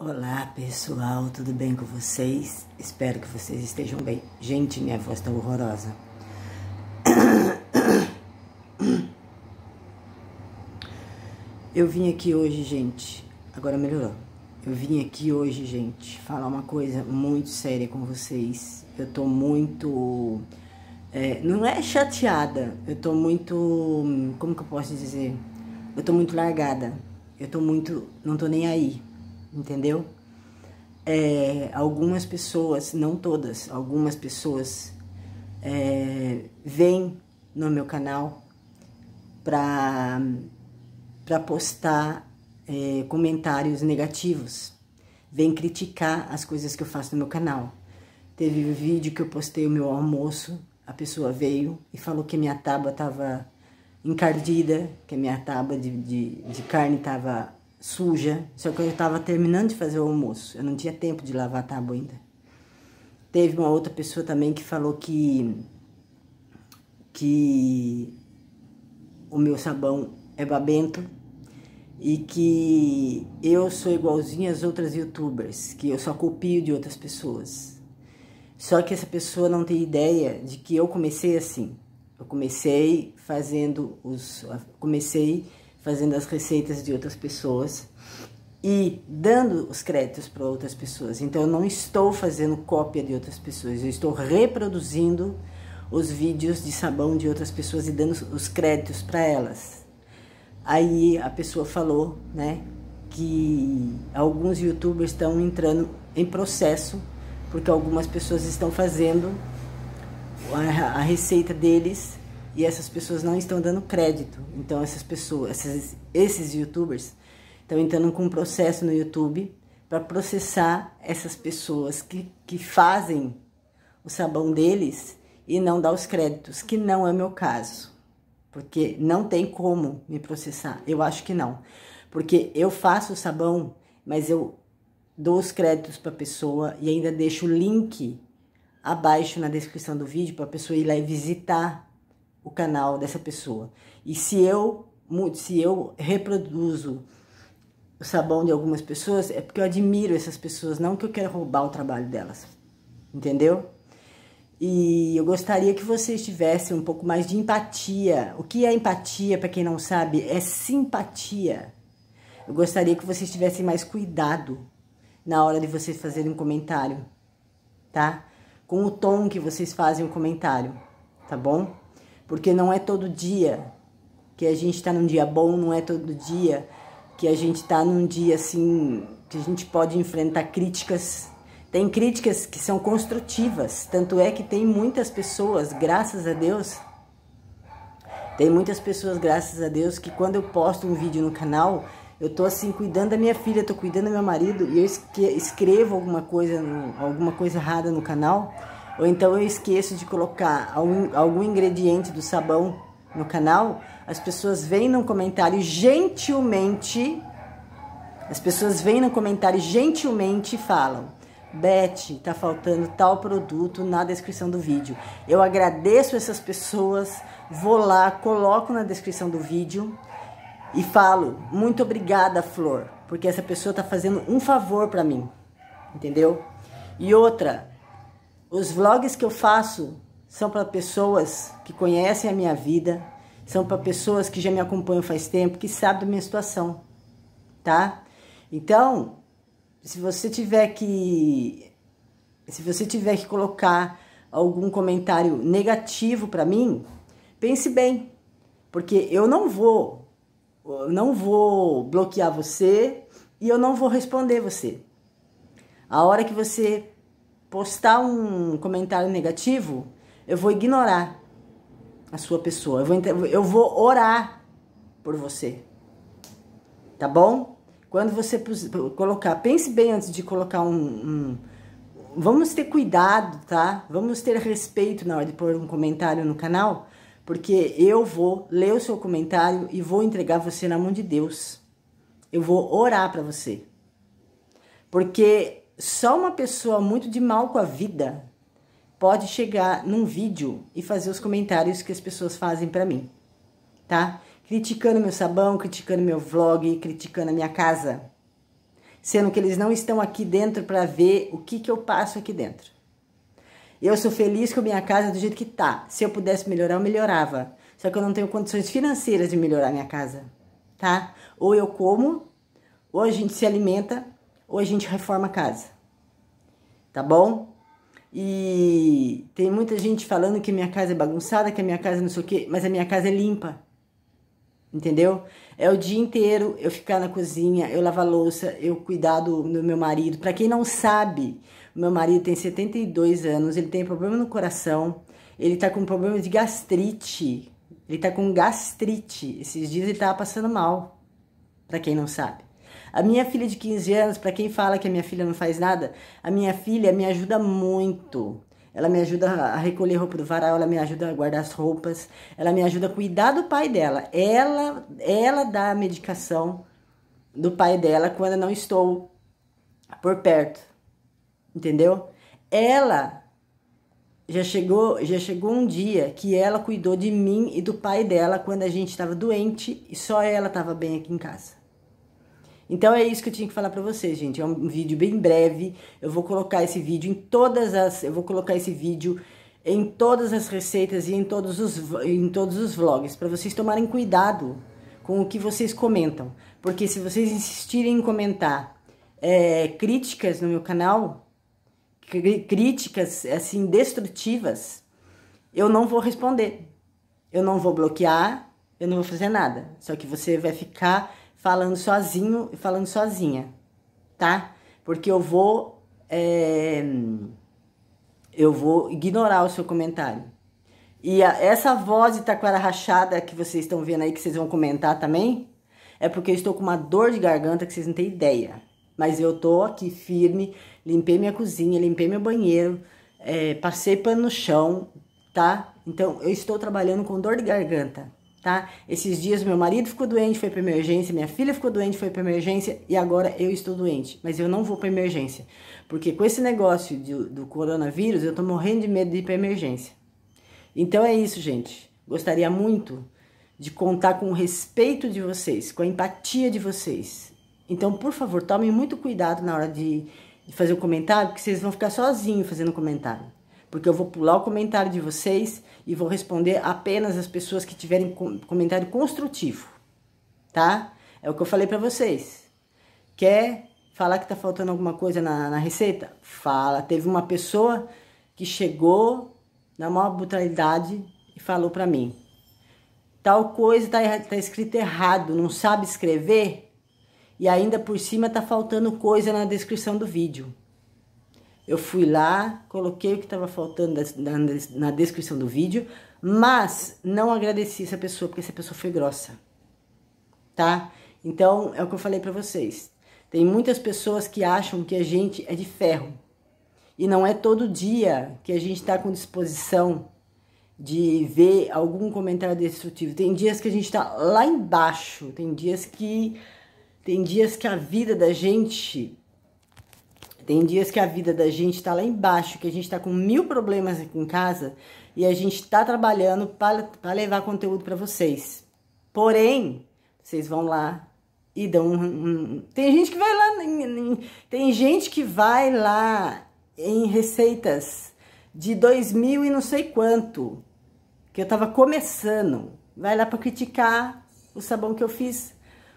Olá pessoal, tudo bem com vocês? Espero que vocês estejam bem. Gente, minha voz tá horrorosa. Eu vim aqui hoje, gente. Agora melhorou. Eu vim aqui hoje, gente, falar uma coisa muito séria com vocês. Eu tô muito. É, não é chateada, eu tô muito. Como que eu posso dizer? Eu tô muito largada. Eu tô muito. Não tô nem aí entendeu? É, algumas pessoas, não todas, algumas pessoas é, vêm no meu canal para para postar é, comentários negativos, vem criticar as coisas que eu faço no meu canal. Teve um vídeo que eu postei o meu almoço, a pessoa veio e falou que minha tábua estava encardida, que a minha tábua de, de, de carne estava suja. Só que eu estava terminando de fazer o almoço. Eu não tinha tempo de lavar a tábua ainda. Teve uma outra pessoa também que falou que que o meu sabão é babento e que eu sou igualzinha às outras youtubers, que eu só copio de outras pessoas. Só que essa pessoa não tem ideia de que eu comecei assim. Eu comecei fazendo os comecei fazendo as receitas de outras pessoas e dando os créditos para outras pessoas. Então eu não estou fazendo cópia de outras pessoas, eu estou reproduzindo os vídeos de sabão de outras pessoas e dando os créditos para elas. Aí a pessoa falou, né, que alguns youtubers estão entrando em processo porque algumas pessoas estão fazendo a, a receita deles e essas pessoas não estão dando crédito. Então essas pessoas, essas, esses youtubers estão entrando com um processo no YouTube para processar essas pessoas que, que fazem o sabão deles e não dar os créditos, que não é meu caso. Porque não tem como me processar, eu acho que não. Porque eu faço o sabão, mas eu dou os créditos para a pessoa e ainda deixo o link abaixo na descrição do vídeo para a pessoa ir lá e visitar o canal dessa pessoa. E se eu, se eu reproduzo o sabão de algumas pessoas, é porque eu admiro essas pessoas, não que eu quero roubar o trabalho delas. Entendeu? E eu gostaria que vocês tivessem um pouco mais de empatia. O que é empatia, para quem não sabe, é simpatia. Eu gostaria que vocês tivessem mais cuidado na hora de vocês fazerem um comentário, tá? Com o tom que vocês fazem o um comentário, tá bom? Porque não é todo dia que a gente está num dia bom, não é todo dia que a gente está num dia assim que a gente pode enfrentar críticas. Tem críticas que são construtivas, tanto é que tem muitas pessoas, graças a Deus, tem muitas pessoas, graças a Deus, que quando eu posto um vídeo no canal, eu tô assim cuidando da minha filha, tô cuidando do meu marido e eu escrevo alguma coisa, alguma coisa errada no canal, ou então eu esqueço de colocar algum, algum ingrediente do sabão no canal, as pessoas vêm no comentário gentilmente, as pessoas vêm no comentário gentilmente e falam: Beth, tá faltando tal produto na descrição do vídeo. Eu agradeço essas pessoas, vou lá, coloco na descrição do vídeo e falo: "Muito obrigada, Flor, porque essa pessoa tá fazendo um favor para mim". Entendeu? E outra, os vlogs que eu faço são para pessoas que conhecem a minha vida, são para pessoas que já me acompanham faz tempo, que sabem da minha situação, tá? Então, se você tiver que se você tiver que colocar algum comentário negativo para mim, pense bem, porque eu não vou não vou bloquear você e eu não vou responder você. A hora que você postar um comentário negativo, eu vou ignorar a sua pessoa. Eu vou, eu vou orar por você. Tá bom? Quando você colocar, pense bem antes de colocar um, um vamos ter cuidado, tá? Vamos ter respeito na hora de pôr um comentário no canal, porque eu vou ler o seu comentário e vou entregar você na mão de Deus. Eu vou orar para você. Porque só uma pessoa muito de mal com a vida pode chegar num vídeo e fazer os comentários que as pessoas fazem para mim, tá? Criticando meu sabão, criticando meu vlog, criticando a minha casa. Sendo que eles não estão aqui dentro para ver o que, que eu passo aqui dentro. Eu sou feliz com a minha casa do jeito que tá. Se eu pudesse melhorar, eu melhorava. Só que eu não tenho condições financeiras de melhorar minha casa, tá? Ou eu como, ou a gente se alimenta, ou a gente reforma a casa. Tá bom? E tem muita gente falando que minha casa é bagunçada, que a minha casa não sei o quê, mas a minha casa é limpa. Entendeu? É o dia inteiro eu ficar na cozinha, eu lavar louça, eu cuidar do, do meu marido. Para quem não sabe, meu marido tem 72 anos, ele tem problema no coração, ele tá com problema de gastrite. Ele tá com gastrite. Esses dias ele tava passando mal. Para quem não sabe. A minha filha de 15 anos, para quem fala que a minha filha não faz nada, a minha filha me ajuda muito. Ela me ajuda a recolher roupa do varal, ela me ajuda a guardar as roupas, ela me ajuda a cuidar do pai dela. Ela, ela dá a medicação do pai dela quando eu não estou por perto. Entendeu? Ela já chegou, já chegou um dia que ela cuidou de mim e do pai dela quando a gente estava doente e só ela estava bem aqui em casa. Então é isso que eu tinha que falar para vocês, gente. É um vídeo bem breve. Eu vou colocar esse vídeo em todas as, eu vou colocar esse vídeo em todas as receitas e em todos os em todos os vlogs para vocês tomarem cuidado com o que vocês comentam, porque se vocês insistirem em comentar é, críticas no meu canal, cr críticas assim destrutivas, eu não vou responder, eu não vou bloquear, eu não vou fazer nada. Só que você vai ficar falando sozinho e falando sozinha, tá? Porque eu vou. É, eu vou ignorar o seu comentário. E a, essa voz de taquara rachada que vocês estão vendo aí, que vocês vão comentar também, é porque eu estou com uma dor de garganta que vocês não têm ideia. Mas eu tô aqui firme, limpei minha cozinha, limpei meu banheiro, é, passei pano no chão, tá? Então eu estou trabalhando com dor de garganta tá? Esses dias meu marido ficou doente, foi para emergência, minha filha ficou doente, foi para emergência e agora eu estou doente, mas eu não vou para emergência, porque com esse negócio do, do coronavírus eu tô morrendo de medo de ir para emergência. Então é isso, gente. Gostaria muito de contar com o respeito de vocês, com a empatia de vocês. Então, por favor, tomem muito cuidado na hora de, de fazer o comentário, porque vocês vão ficar sozinhos fazendo comentário porque eu vou pular o comentário de vocês e vou responder apenas as pessoas que tiverem comentário construtivo, tá? É o que eu falei para vocês. Quer falar que tá faltando alguma coisa na, na receita? Fala. Teve uma pessoa que chegou na maior brutalidade e falou para mim: tal coisa tá, tá escrito errado, não sabe escrever? E ainda por cima tá faltando coisa na descrição do vídeo. Eu fui lá, coloquei o que estava faltando na, descrição do vídeo, mas não agradeci essa pessoa, porque essa pessoa foi grossa, tá? Então, é o que eu falei para vocês. Tem muitas pessoas que acham que a gente é de ferro. E não é todo dia que a gente está com disposição de ver algum comentário destrutivo. Tem dias que a gente está lá embaixo, tem dias que tem dias que a vida da gente tem dias que a vida da gente está lá embaixo, que a gente está com mil problemas aqui em casa e a gente está trabalhando para levar conteúdo para vocês. Porém, vocês vão lá e dão um, um, Tem gente que vai lá. Tem gente que vai lá em receitas de dois mil e não sei quanto, que eu estava começando. Vai lá para criticar o sabão que eu fiz.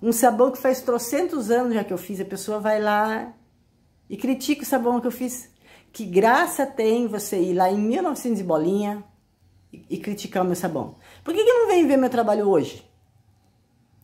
Um sabão que faz trocentos anos já que eu fiz, a pessoa vai lá e critica o sabão que eu fiz. Que graça tem você ir lá em 1900 e bolinha e, e criticar o meu sabão? Por que, que não vem ver meu trabalho hoje?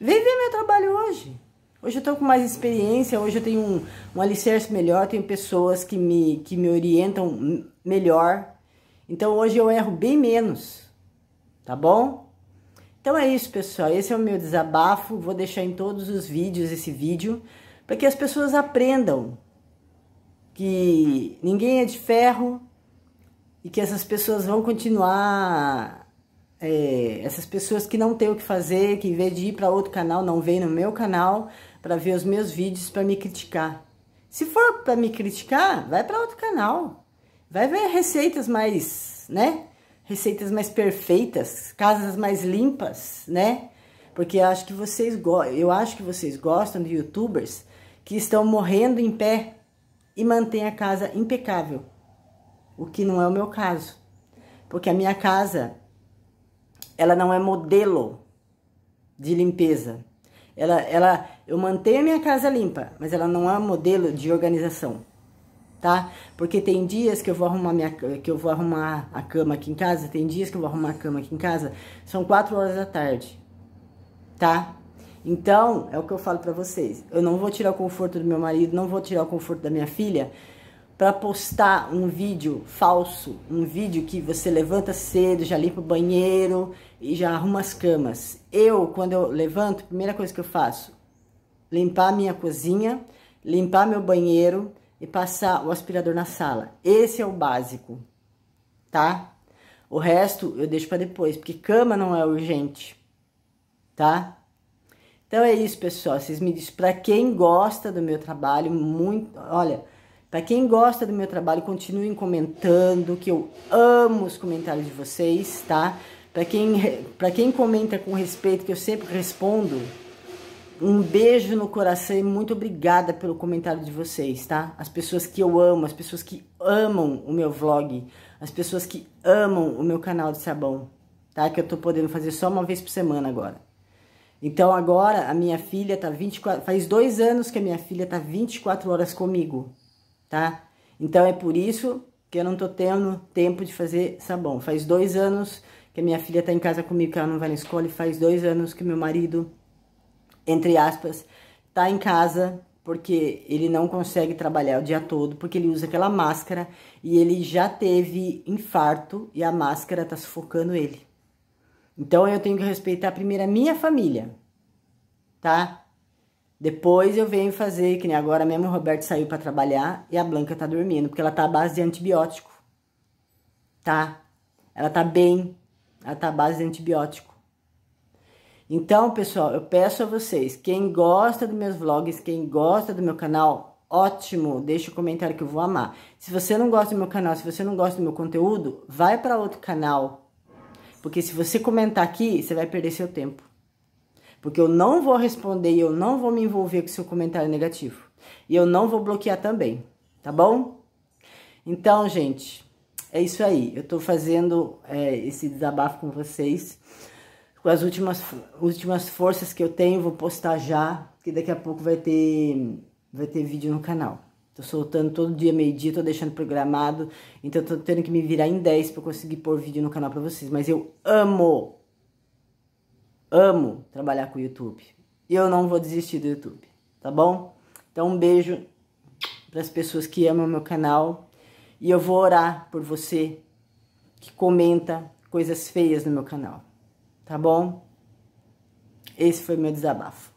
Vem ver meu trabalho hoje. Hoje eu estou com mais experiência, hoje eu tenho um, um alicerce melhor, tenho pessoas que me, que me orientam melhor. Então hoje eu erro bem menos, tá bom? Então é isso, pessoal. Esse é o meu desabafo. Vou deixar em todos os vídeos esse vídeo para que as pessoas aprendam que ninguém é de ferro e que essas pessoas vão continuar. É, essas pessoas que não têm o que fazer, que em vez de ir para outro canal, não vêm no meu canal para ver os meus vídeos para me criticar. Se for para me criticar, vai para outro canal. Vai ver receitas mais, né? Receitas mais perfeitas, casas mais limpas, né? Porque eu acho que vocês, eu acho que vocês gostam de youtubers que estão morrendo em pé e mantém a casa impecável, o que não é o meu caso, porque a minha casa ela não é modelo de limpeza. Ela, ela, eu mantenho a minha casa limpa, mas ela não é modelo de organização, tá? Porque tem dias que eu vou arrumar minha, que eu vou arrumar a cama aqui em casa, tem dias que eu vou arrumar a cama aqui em casa, são quatro horas da tarde, tá? Então, é o que eu falo para vocês. Eu não vou tirar o conforto do meu marido, não vou tirar o conforto da minha filha para postar um vídeo falso, um vídeo que você levanta cedo, já limpa o banheiro e já arruma as camas. Eu, quando eu levanto, a primeira coisa que eu faço, limpar minha cozinha, limpar meu banheiro e passar o aspirador na sala. Esse é o básico, tá? O resto eu deixo para depois, porque cama não é urgente, tá? Então é isso, pessoal. Vocês me dizem, para quem gosta do meu trabalho, muito, olha, para quem gosta do meu trabalho, continuem comentando, que eu amo os comentários de vocês, tá? Para quem, para quem comenta com respeito, que eu sempre respondo, um beijo no coração e muito obrigada pelo comentário de vocês, tá? As pessoas que eu amo, as pessoas que amam o meu vlog, as pessoas que amam o meu canal de sabão, tá? Que eu tô podendo fazer só uma vez por semana agora. Então agora a minha filha tá 24, faz dois anos que a minha filha tá 24 horas comigo, tá? Então é por isso que eu não tô tendo tempo de fazer sabão. Faz dois anos que a minha filha tá em casa comigo, que ela não vai na escola, e faz dois anos que meu marido, entre aspas, tá em casa porque ele não consegue trabalhar o dia todo, porque ele usa aquela máscara e ele já teve infarto e a máscara tá sufocando ele. Então eu tenho que respeitar primeiro a minha família, tá? Depois eu venho fazer, que nem agora mesmo o Roberto saiu para trabalhar e a Blanca tá dormindo, porque ela tá à base de antibiótico. Tá? Ela tá bem, ela tá à base de antibiótico. Então, pessoal, eu peço a vocês, quem gosta dos meus vlogs, quem gosta do meu canal, ótimo, deixa o um comentário que eu vou amar. Se você não gosta do meu canal, se você não gosta do meu conteúdo, vai para outro canal, porque se você comentar aqui, você vai perder seu tempo. Porque eu não vou responder e eu não vou me envolver com seu comentário negativo. E eu não vou bloquear também, tá bom? Então, gente, é isso aí. Eu tô fazendo é, esse desabafo com vocês. Com as últimas, últimas forças que eu tenho, vou postar já. Que daqui a pouco vai ter, vai ter vídeo no canal. Tô soltando todo dia meio-dia, tô deixando programado. Então tô tendo que me virar em 10 para conseguir pôr vídeo no canal para vocês, mas eu amo amo trabalhar com o YouTube. E eu não vou desistir do YouTube, tá bom? Então um beijo para as pessoas que amam meu canal e eu vou orar por você que comenta coisas feias no meu canal, tá bom? Esse foi meu desabafo.